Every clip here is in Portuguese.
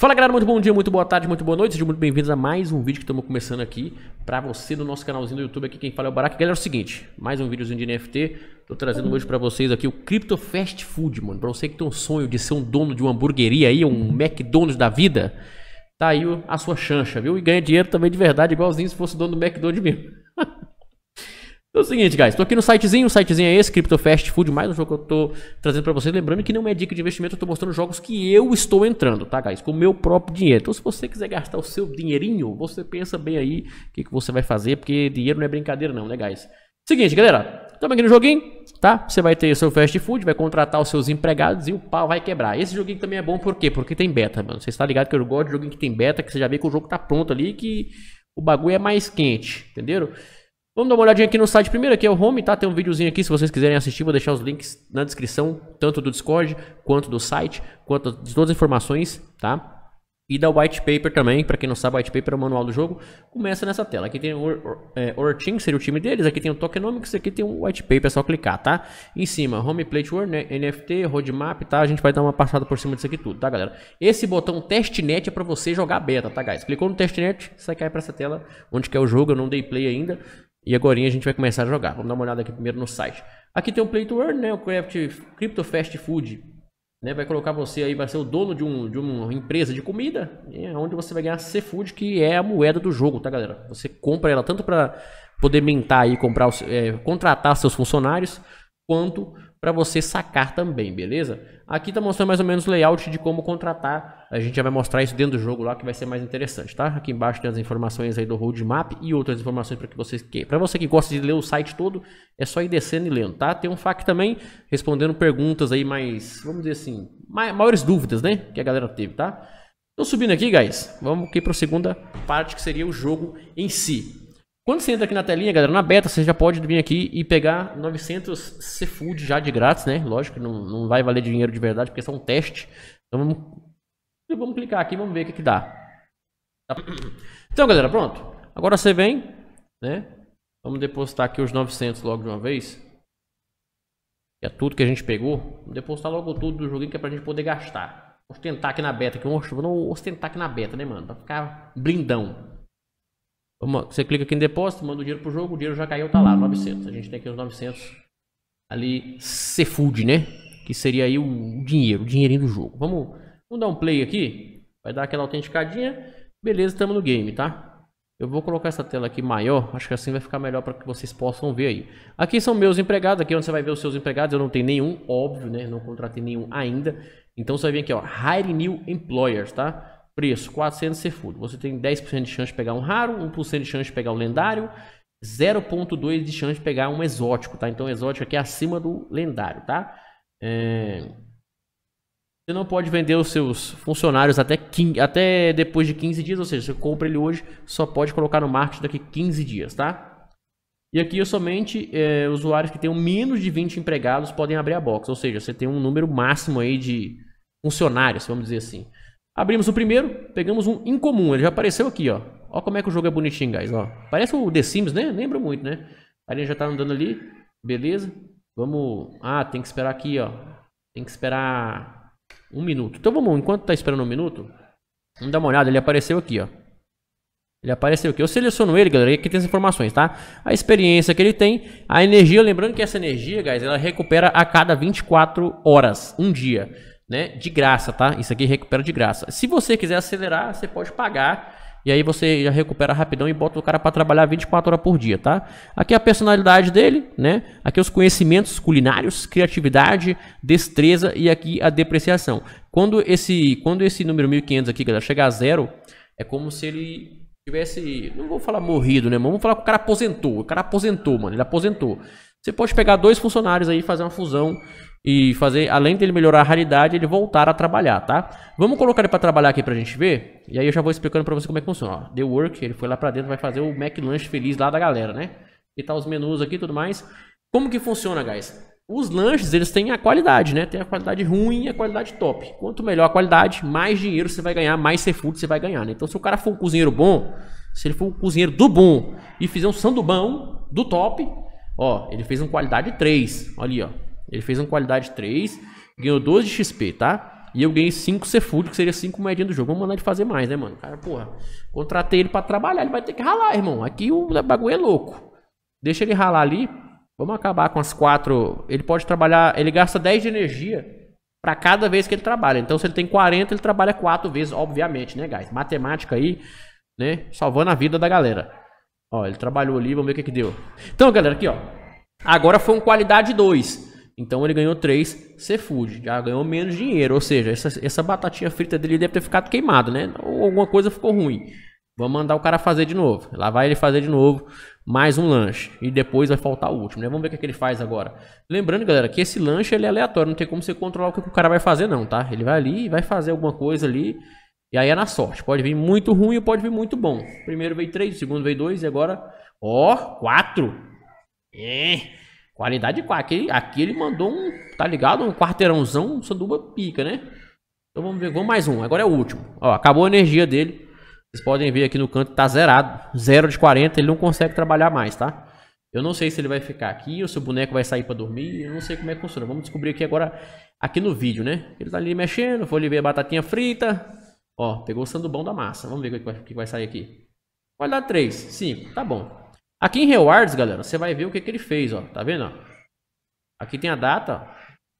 Fala galera, muito bom dia, muito boa tarde, muito boa noite, sejam muito bem-vindos a mais um vídeo que estamos começando aqui para você no nosso canalzinho do YouTube aqui, quem fala é o Barack. Galera, é o seguinte, mais um videozinho de NFT, tô trazendo hoje para vocês aqui o Crypto Fast Food, mano, para você que tem um sonho de ser um dono de uma hamburgueria aí, um McDonald's da vida, tá aí a sua chancha, viu? E ganha dinheiro também de verdade, igualzinho se fosse dono do McDonald's mesmo. Então é o seguinte, guys, tô aqui no sitezinho, o sitezinho é esse, Crypto Fast Food, mais um jogo que eu tô trazendo para vocês. Lembrando que não é dica de investimento, eu tô mostrando jogos que eu estou entrando, tá, guys? Com o meu próprio dinheiro. Então se você quiser gastar o seu dinheirinho, você pensa bem aí o que, que você vai fazer, porque dinheiro não é brincadeira não, né, guys? Seguinte, galera, estamos aqui no joguinho, tá? Você vai ter o seu fast food, vai contratar os seus empregados e o pau vai quebrar. Esse joguinho também é bom por quê? Porque tem beta, mano. Você está ligado que eu gosto de joguinho que tem beta, que você já vê que o jogo tá pronto ali, que o bagulho é mais quente, entenderam? Vamos dar uma olhadinha aqui no site primeiro, aqui é o home, tá? Tem um videozinho aqui, se vocês quiserem assistir, vou deixar os links na descrição, tanto do Discord, quanto do site, quanto de todas as informações, tá? E da White Paper também, para quem não sabe, White Paper é o manual do jogo. Começa nessa tela. Aqui tem o Or, é, seria o time deles. Aqui tem o Tokenomics, aqui tem o White Paper, é só clicar, tá? Em cima, Home Plate World, né? NFT, Roadmap, tá? A gente vai dar uma passada por cima disso aqui tudo, tá, galera? Esse botão testnet é para você jogar beta, tá, guys? Clicou no testnet, sai cair para essa tela, onde que é o jogo, eu não dei play ainda. E agora a gente vai começar a jogar. Vamos dar uma olhada aqui primeiro no site. Aqui tem o Play to Earn, né? O Craft Crypto Fast Food. Né? Vai colocar você aí, vai ser o dono de, um, de uma empresa de comida, É onde você vai ganhar C-Food, que é a moeda do jogo, tá, galera? Você compra ela tanto para poder mentar e comprar, é, contratar seus funcionários, quanto para você sacar também, beleza? Aqui tá mostrando mais ou menos o layout de como contratar. A gente já vai mostrar isso dentro do jogo lá que vai ser mais interessante, tá? Aqui embaixo tem as informações aí do roadmap e outras informações para que vocês que para você que gosta de ler o site todo, é só ir descendo e lendo, tá? Tem um FAQ também respondendo perguntas aí mais, vamos dizer assim, maiores dúvidas, né, que a galera teve, tá? Tô subindo aqui, guys. Vamos aqui para a segunda parte que seria o jogo em si. Quando você entra aqui na telinha, galera, na beta, você já pode vir aqui e pegar 900 Seafood já de grátis, né? Lógico que não, não vai valer dinheiro de verdade, porque é só um teste. Então vamos, vamos clicar aqui, vamos ver o que, que dá. Tá. Então, galera, pronto. Agora você vem, né? Vamos depositar aqui os 900 logo de uma vez. Que é tudo que a gente pegou. Vamos depositar logo tudo do joguinho que é pra gente poder gastar. Ostentar aqui na beta. Que vamos ostentar aqui na beta, né, mano? Pra ficar blindão. Você clica aqui em depósito, manda o dinheiro pro jogo, o dinheiro já caiu, tá lá, 900. A gente tem aqui os 900 ali, Sefood, né? Que seria aí o dinheiro, o dinheirinho do jogo. Vamos, vamos dar um play aqui, vai dar aquela autenticadinha. Beleza, estamos no game, tá? Eu vou colocar essa tela aqui maior, acho que assim vai ficar melhor para que vocês possam ver aí. Aqui são meus empregados, aqui é onde você vai ver os seus empregados, eu não tenho nenhum, óbvio, né? Não contratei nenhum ainda. Então você vai vir aqui, ó, Hire New Employers, tá? Preço, 400 Seafood. Você tem 10% de chance de pegar um raro, 1% de chance de pegar o um lendário, 0.2 de chance de pegar um exótico, tá? Então exótico aqui é acima do lendário, tá? É... Você não pode vender os seus funcionários até, 15, até depois de 15 dias, ou seja, você compra ele hoje, só pode colocar no marketing daqui 15 dias, tá? E aqui é somente é, usuários que tenham menos de 20 empregados podem abrir a box, ou seja, você tem um número máximo aí de funcionários, vamos dizer assim. Abrimos o primeiro, pegamos um incomum. Ele já apareceu aqui, ó. Ó como é que o jogo é bonitinho, guys, ó. Parece o The Sims, né? Lembra muito, né? A linha já tá andando ali. Beleza. Vamos... Ah, tem que esperar aqui, ó. Tem que esperar um minuto. Então vamos, enquanto tá esperando um minuto, vamos dar uma olhada. Ele apareceu aqui, ó. Ele apareceu aqui. Eu seleciono ele, galera, e aqui tem as informações, tá? A experiência que ele tem, a energia, lembrando que essa energia, guys, ela recupera a cada 24 horas, um dia né, de graça, tá? Isso aqui recupera de graça. Se você quiser acelerar, você pode pagar e aí você já recupera rapidão e bota o cara para trabalhar 24 horas por dia, tá? Aqui é a personalidade dele, né? Aqui é os conhecimentos culinários, criatividade, destreza e aqui a depreciação. Quando esse, quando esse número 1500 aqui, galera, chegar a zero, é como se ele tivesse, não vou falar morrido, né, Vamos falar que o cara aposentou. O cara aposentou, mano. Ele aposentou. Você pode pegar dois funcionários aí, fazer uma fusão e fazer, além dele melhorar a raridade, ele voltar a trabalhar, tá? Vamos colocar ele para trabalhar aqui pra gente ver? E aí eu já vou explicando para você como é que funciona. Ó, The Work, ele foi lá para dentro, vai fazer o Mac Lunch feliz lá da galera, né? E tá os menus aqui e tudo mais. Como que funciona, guys? Os lanches, eles têm a qualidade, né? Tem a qualidade ruim e a qualidade top. Quanto melhor a qualidade, mais dinheiro você vai ganhar, mais seafood você vai ganhar, né? Então, se o cara for um cozinheiro bom, se ele for um cozinheiro do bom e fizer um sandubão do top, Ó, ele fez um qualidade 3. Olha ali, ó. Ele fez um qualidade 3, ganhou 12 de XP, tá? E eu ganhei 5 Cefood, que seria 5 moedinhas do jogo. Vamos mandar ele fazer mais, né, mano? Cara, porra, contratei ele pra trabalhar, ele vai ter que ralar, irmão. Aqui o bagulho é louco. Deixa ele ralar ali. Vamos acabar com as 4. Ele pode trabalhar, ele gasta 10 de energia para cada vez que ele trabalha. Então, se ele tem 40, ele trabalha 4 vezes, obviamente, né, guys? Matemática aí, né? Salvando a vida da galera. Ó, ele trabalhou ali, vamos ver o que, que deu. Então, galera, aqui, ó. Agora foi um qualidade 2. Então ele ganhou 3 fuge Já ganhou menos dinheiro. Ou seja, essa, essa batatinha frita dele deve ter ficado queimada, né? Ou alguma coisa ficou ruim. Vamos mandar o cara fazer de novo. Lá vai ele fazer de novo mais um lanche. E depois vai faltar o último, né? Vamos ver o que, é que ele faz agora. Lembrando, galera, que esse lanche ele é aleatório. Não tem como você controlar o que o cara vai fazer, não, tá? Ele vai ali, e vai fazer alguma coisa ali. E aí é na sorte. Pode vir muito ruim ou pode vir muito bom. Primeiro veio três, segundo veio dois e agora, ó, quatro. É, qualidade quatro. Aqui, aqui ele mandou um, tá ligado? Um quarteirãozão, um sanduba pica, né? Então vamos ver, vamos mais um. Agora é o último. Ó, acabou a energia dele. Vocês podem ver aqui no canto, tá zerado. Zero de 40, ele não consegue trabalhar mais, tá? Eu não sei se ele vai ficar aqui ou se o boneco vai sair para dormir. Eu não sei como é que funciona. Vamos descobrir aqui agora, aqui no vídeo, né? Ele tá ali mexendo, foi ali ver a batatinha frita. Ó, pegou o sandubão da massa. Vamos ver o que vai, o que vai sair aqui. Pode dar 3, 5, tá bom. Aqui em Rewards, galera, você vai ver o que, que ele fez, ó. Tá vendo? Ó? Aqui tem a data,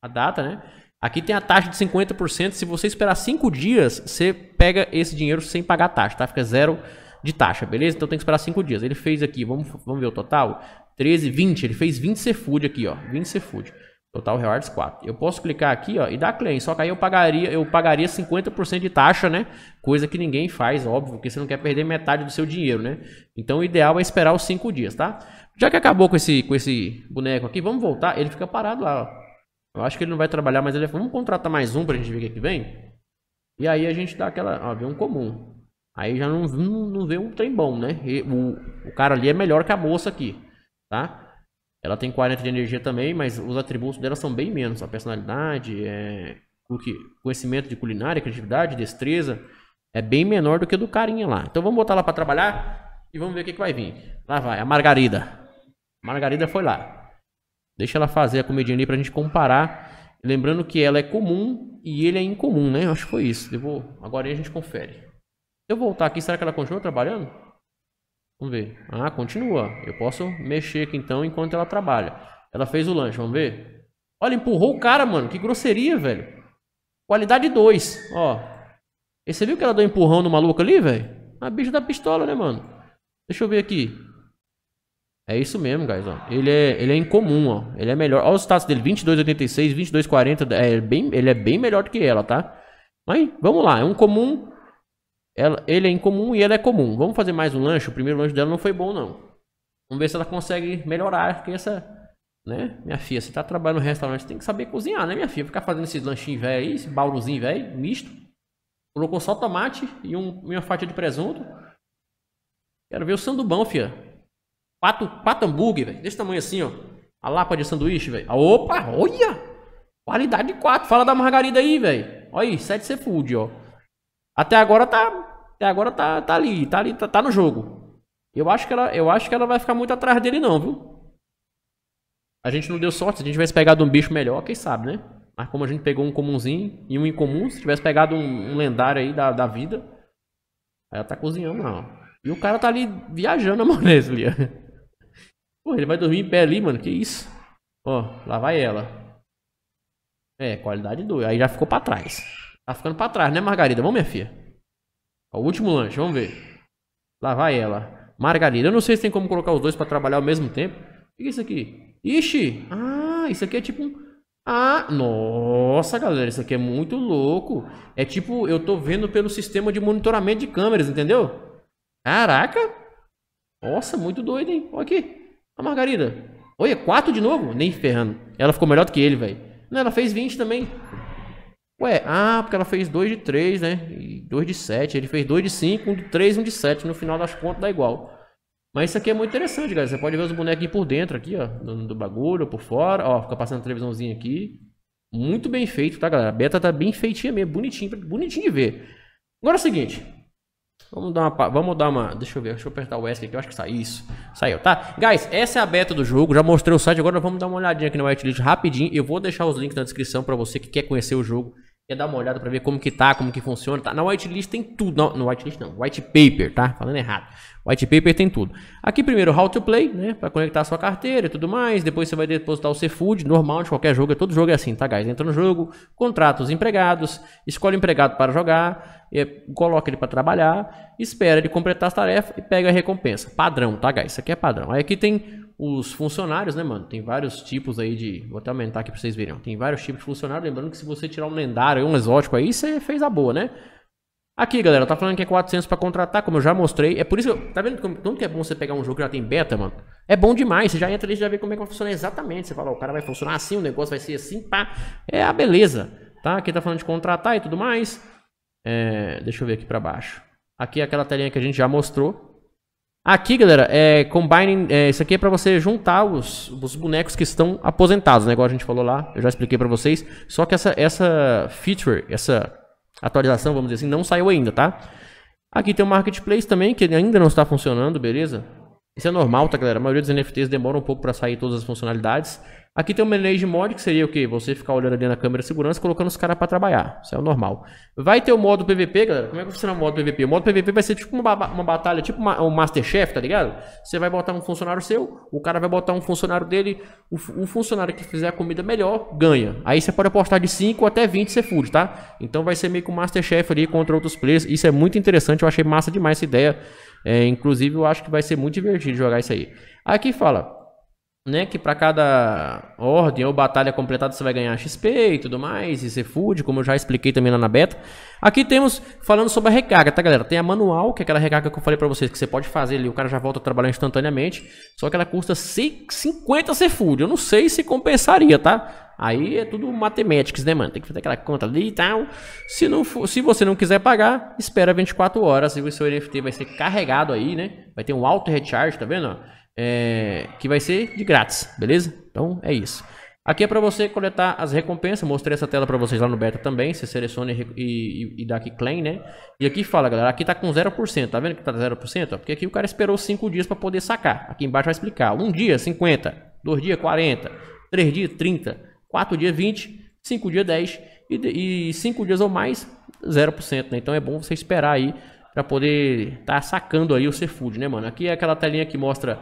a data, né? Aqui tem a taxa de 50%. Se você esperar 5 dias, você pega esse dinheiro sem pagar a taxa, tá? Fica zero de taxa, beleza? Então tem que esperar 5 dias. Ele fez aqui, vamos, vamos ver o total? 13, 20. Ele fez 20 Seafood aqui, ó. 20 Seafood. Total Rewards 4. Eu posso clicar aqui ó, e dar claim, só que aí eu pagaria, eu pagaria 50% de taxa, né? Coisa que ninguém faz, óbvio, porque você não quer perder metade do seu dinheiro, né? Então o ideal é esperar os 5 dias, tá? Já que acabou com esse, com esse boneco aqui, vamos voltar. Ele fica parado lá, ó. Eu acho que ele não vai trabalhar, mas ele é vamos contratar mais um pra gente ver o é que, vem. E aí a gente dá aquela, ó, vê um comum. Aí já não, não, não vê um trem bom, né? E o, o cara ali é melhor que a moça aqui, tá? Ela tem 40 de energia também, mas os atributos dela são bem menos. A personalidade, é, o que, conhecimento de culinária, criatividade, destreza, é bem menor do que do carinha lá. Então vamos botar lá para trabalhar e vamos ver o que, que vai vir. Lá vai, a Margarida. A Margarida foi lá. Deixa ela fazer a comidinha ali pra gente comparar. Lembrando que ela é comum e ele é incomum, né? Acho que foi isso. Eu vou... Agora a gente confere. Se eu voltar aqui, será que ela continua trabalhando? Vamos ver. Ah, continua. Eu posso mexer aqui então enquanto ela trabalha. Ela fez o lanche, vamos ver? Olha, empurrou o cara, mano. Que grosseria, velho. Qualidade 2, ó. E você viu que ela deu empurrão no maluco ali, velho? A bicha da pistola, né, mano? Deixa eu ver aqui. É isso mesmo, guys, ó. Ele é, ele é incomum, ó. Ele é melhor. Olha os status dele, 22,86, 22,40. É bem, ele é bem melhor do que ela, tá? Mas, vamos lá. É um comum ela, ele é incomum e ela é comum. Vamos fazer mais um lanche? O primeiro lanche dela não foi bom, não. Vamos ver se ela consegue melhorar, porque essa... Né? Minha filha, você tá trabalhando no restaurante, tem que saber cozinhar, né, minha filha? Ficar fazendo esses lanchinhos velho aí, esse bauruzinho velho, misto. Colocou só tomate e um, uma fatia de presunto. Quero ver o sandubão, filha. Quatro, pato hambúrguer, velho. Desse tamanho assim, ó. A lapa de sanduíche, velho. Ah, opa, olha! Qualidade 4. Fala da margarida aí, velho. Olha aí, 7 C Food, ó. Até agora tá. Até agora tá, tá ali, tá ali, tá, tá no jogo. Eu acho, que ela, eu acho que ela vai ficar muito atrás dele, não, viu? A gente não deu sorte, se a gente tivesse pegado um bicho melhor, quem sabe, né? Mas como a gente pegou um comunzinho e um incomum, se tivesse pegado um, um lendário aí da, da vida, aí ela tá cozinhando não. E o cara tá ali viajando a maionese ali, ele vai dormir em pé ali, mano, que isso? Ó, lá vai ela. É, qualidade do, Aí já ficou pra trás. Tá ficando pra trás, né, Margarida? Vamos, minha filha. Ó, o último lanche, vamos ver. Lá vai ela. Margarida. Eu não sei se tem como colocar os dois pra trabalhar ao mesmo tempo. O que é isso aqui? Ixi! Ah, isso aqui é tipo um... Ah, nossa, galera, isso aqui é muito louco. É tipo, eu tô vendo pelo sistema de monitoramento de câmeras, entendeu? Caraca! Nossa, muito doido, hein? Olha aqui. A Margarida. Olha, quatro de novo? Nem ferrando. Ela ficou melhor do que ele, velho. Não, ela fez 20 também. Ué, ah, porque ela fez 2 de 3, né? E 2 de 7. Ele fez 2 de 5, 1 um de 3, 1 um de 7. No final das contas dá igual. Mas isso aqui é muito interessante, galera. Você pode ver os bonequinhos por dentro aqui, ó. Do, do bagulho, por fora. Ó, fica passando a televisãozinha aqui. Muito bem feito, tá, galera? A beta tá bem feitinha mesmo. Bonitinho, bonitinho de ver. Agora é o seguinte. Vamos dar uma. Vamos dar uma. Deixa eu ver. Deixa eu apertar o ESC aqui. Eu acho que saiu isso. Saiu, tá? Guys, essa é a beta do jogo. Já mostrei o site. Agora vamos dar uma olhadinha aqui no Whitelist rapidinho. Eu vou deixar os links na descrição para você que quer conhecer o jogo. Quer dar uma olhada para ver como que tá, como que funciona, tá? Na whitelist tem tudo, não, no whitelist não, white paper, tá? Falando errado. White paper tem tudo. Aqui primeiro how to play, né, para conectar a sua carteira e tudo mais, depois você vai depositar o Cfood, normal de qualquer jogo, é todo jogo é assim, tá, guys? Entra no jogo, contrata os empregados, escolhe o empregado para jogar, é, coloca ele para trabalhar, espera ele completar as tarefas e pega a recompensa. Padrão, tá, guys? Isso aqui é padrão. Aí aqui tem os funcionários, né, mano? Tem vários tipos aí de. Vou até aumentar aqui pra vocês verem. Tem vários tipos de funcionário. Lembrando que se você tirar um lendário um exótico aí, você fez a boa, né? Aqui, galera, tá falando que é 400 pra contratar, como eu já mostrei. É por isso que. Eu, tá vendo como que é bom você pegar um jogo que já tem beta, mano? É bom demais. Você já entra ali e já vê como é que vai funcionar exatamente. Você fala, ó, o cara vai funcionar assim, o negócio vai ser assim, pá. É a beleza, tá? Aqui tá falando de contratar e tudo mais. É, deixa eu ver aqui pra baixo. Aqui é aquela telinha que a gente já mostrou. Aqui, galera, é combining. É, isso aqui é para você juntar os, os bonecos que estão aposentados, né? Igual a gente falou lá, eu já expliquei para vocês. Só que essa, essa feature, essa atualização, vamos dizer assim, não saiu ainda, tá? Aqui tem o marketplace também, que ainda não está funcionando, beleza? Isso é normal, tá, galera? A maioria dos NFTs demora um pouco para sair todas as funcionalidades. Aqui tem o Manage Mod, que seria o quê? Você ficar olhando ali na câmera de segurança, colocando os caras para trabalhar. Isso é o normal. Vai ter o modo PVP, galera. Como é que funciona o modo PVP? O modo PVP vai ser tipo uma, uma batalha, tipo uma, um Masterchef, tá ligado? Você vai botar um funcionário seu, o cara vai botar um funcionário dele, o, o funcionário que fizer a comida melhor ganha. Aí você pode apostar de 5 até 20 fude, tá? Então vai ser meio que um Masterchef ali contra outros players. Isso é muito interessante, eu achei massa demais essa ideia. É, inclusive, eu acho que vai ser muito divertido jogar isso aí. Aqui fala: né, que para cada ordem ou batalha completada você vai ganhar XP e tudo mais, e food, como eu já expliquei também lá na beta. Aqui temos falando sobre a recarga, tá galera? Tem a manual, que é aquela recarga que eu falei para vocês que você pode fazer ali, o cara já volta a trabalhar instantaneamente, só que ela custa 50 C-Food. Eu não sei se compensaria, tá? Aí é tudo matemáticas, né, mano? Tem que fazer aquela conta ali e tal. Se, não for, se você não quiser pagar, espera 24 horas e o seu NFT vai ser carregado aí, né? Vai ter um auto recharge, tá vendo? é, que vai ser de grátis, beleza? Então é isso. Aqui é para você coletar as recompensas, mostrei essa tela para vocês lá no beta também, você seleciona e, e, e, dá aqui claim, né? E aqui fala, galera, aqui tá com 0%, tá vendo que tá 0%? porque aqui o cara esperou 5 dias para poder sacar, aqui embaixo vai explicar, um dia 50, Dois dias 40, Três dias 30, Quatro dias 20, Cinco dias 10 e 5 dias ou mais 0%, né? Então é bom você esperar aí para poder estar tá sacando aí o Seafood, né, mano? Aqui é aquela telinha que mostra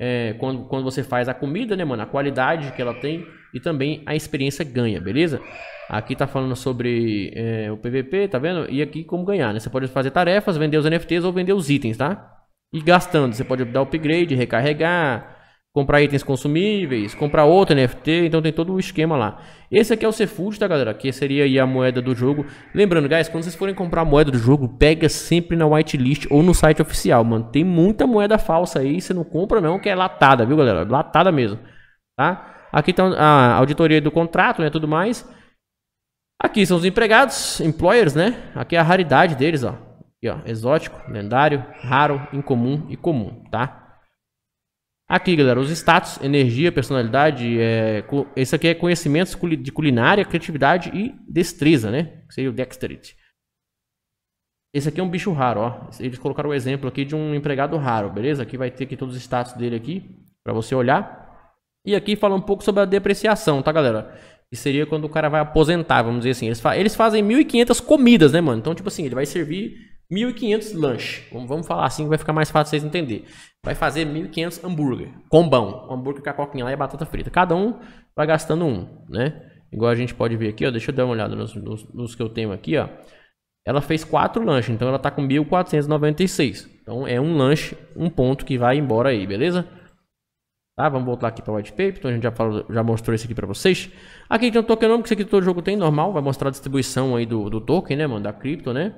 é, quando, quando você faz a comida, né, mano? A qualidade que ela tem e também a experiência ganha, beleza? Aqui tá falando sobre é, o PVP, tá vendo? E aqui como ganhar, né? Você pode fazer tarefas, vender os NFTs ou vender os itens, tá? E gastando, você pode dar upgrade, recarregar, comprar itens consumíveis, comprar outro NFT, então tem todo o esquema lá. Esse aqui é o Cefuge tá galera? Que seria a moeda do jogo. Lembrando, guys, quando vocês forem comprar moeda do jogo, pega sempre na whitelist ou no site oficial, mano. Tem muita moeda falsa aí, você não compra não, que é latada, viu galera? Latada mesmo, tá? Aqui tá a auditoria do contrato, né, tudo mais. Aqui são os empregados, employers, né? Aqui é a raridade deles, ó. Aqui, ó, exótico, lendário, raro, incomum e comum, tá? Aqui, galera, os status, energia, personalidade, é, esse aqui é conhecimentos de culinária, criatividade e destreza, né? Que seria o dexterity. Esse aqui é um bicho raro, ó. Eles colocaram o um exemplo aqui de um empregado raro, beleza? Aqui vai ter aqui todos os status dele aqui, para você olhar. E aqui fala um pouco sobre a depreciação, tá, galera? Que seria quando o cara vai aposentar, vamos dizer assim. Eles, fa eles fazem 1.500 comidas, né, mano? Então, tipo assim, ele vai servir 1.500 lanche. Vamos, falar assim que vai ficar mais fácil vocês entenderem. Vai fazer 1.500 hambúrguer, combão. bão, hambúrguer com a coquinha lá e a batata frita. Cada um vai gastando um, né? Igual a gente pode ver aqui, ó. Deixa eu dar uma olhada nos, nos, nos que eu tenho aqui, ó. Ela fez quatro lanches, então ela tá com 1.496. Então é um lanche, um ponto que vai embora aí, beleza? Tá, vamos voltar aqui para white paper. Então a gente já, falou, já mostrou isso aqui para vocês. Aqui tem um que isso aqui todo jogo tem, normal. Vai mostrar a distribuição aí do, do token, né, mano? Da cripto, né?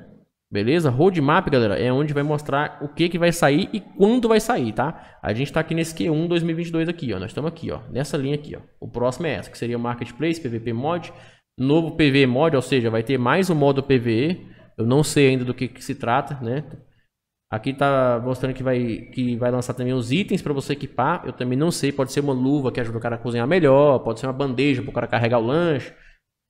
Beleza? Roadmap, galera, é onde vai mostrar o que, que vai sair e quando vai sair, tá? A gente tá aqui nesse Q1 2022 aqui, ó. Nós estamos aqui, ó. Nessa linha aqui, ó. O próximo é essa, que seria o Marketplace, PVP Mod. Novo PVE Mod, ou seja, vai ter mais um modo PVE. Eu não sei ainda do que, que se trata, né? Aqui tá mostrando que vai, que vai lançar também os itens para você equipar. Eu também não sei, pode ser uma luva que ajuda o cara a cozinhar melhor, pode ser uma bandeja para o cara carregar o lanche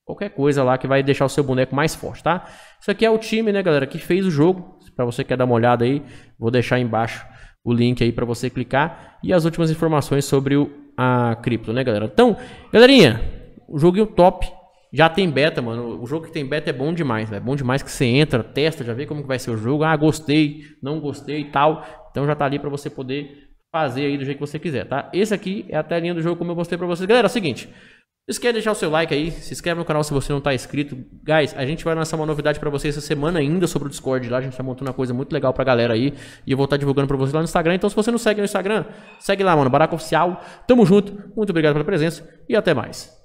qualquer coisa lá que vai deixar o seu boneco mais forte, tá? Isso aqui é o time, né, galera, que fez o jogo. Para você que quer dar uma olhada aí, vou deixar embaixo o link aí para você clicar e as últimas informações sobre o, a cripto, né, galera? Então, galerinha, o joguinho top. Já tem beta, mano. O jogo que tem beta é bom demais, é bom demais que você entra, testa, já vê como que vai ser o jogo. Ah, gostei, não gostei e tal. Então já tá ali para você poder fazer aí do jeito que você quiser, tá? Esse aqui é a telinha do jogo como eu mostrei para vocês. Galera, é o seguinte, não esquece de deixar o seu like aí, se inscreve no canal se você não está inscrito. Guys, a gente vai lançar uma novidade para vocês essa semana ainda sobre o Discord lá. A gente está montando uma coisa muito legal pra galera aí. E eu vou estar tá divulgando para vocês lá no Instagram. Então, se você não segue no Instagram, segue lá, mano. Baraco Oficial. Tamo junto. Muito obrigado pela presença e até mais.